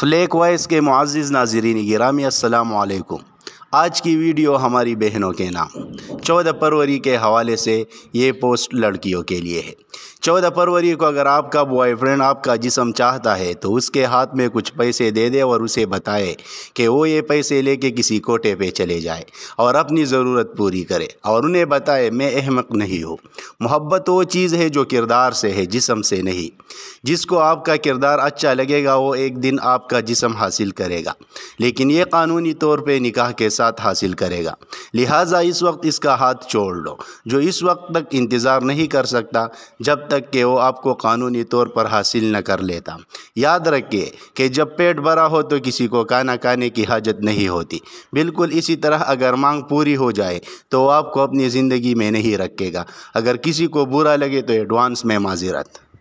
flake vice के मुआज़ नाजरीन गिरामी अल्लाम आज की वीडियो हमारी बहनों के नाम चौदह फरवरी के हवाले से ये पोस्ट लड़कियों के लिए है चौदह फरवरी को अगर आपका बॉयफ्रेंड आपका जिसम चाहता है तो उसके हाथ में कुछ पैसे दे दे और उसे बताए कि वो ये पैसे लेके किसी कोटे पे चले जाए और अपनी ज़रूरत पूरी करे और उन्हें बताए मैं अहमक नहीं हूँ मोहब्बत वो चीज़ है जो किरदार से है जिसम से नहीं जिसको आपका किरदार अच्छा लगेगा वो एक दिन आपका जिसम हासिल करेगा लेकिन ये कानूनी तौर पर निकाह के साथ साथ हासिल करेगा लिहाजा इस वक्त इसका हाथ छोड़ लो जो इस वक्त तक इंतज़ार नहीं कर सकता जब तक कि वो आपको कानूनी तौर पर हासिल न कर लेता याद रखिए कि जब पेट भरा हो तो किसी को काना खाने की हाजत नहीं होती बिल्कुल इसी तरह अगर मांग पूरी हो जाए तो आपको अपनी ज़िंदगी में नहीं रखेगा अगर किसी को बुरा लगे तो एडवांस में माजिरत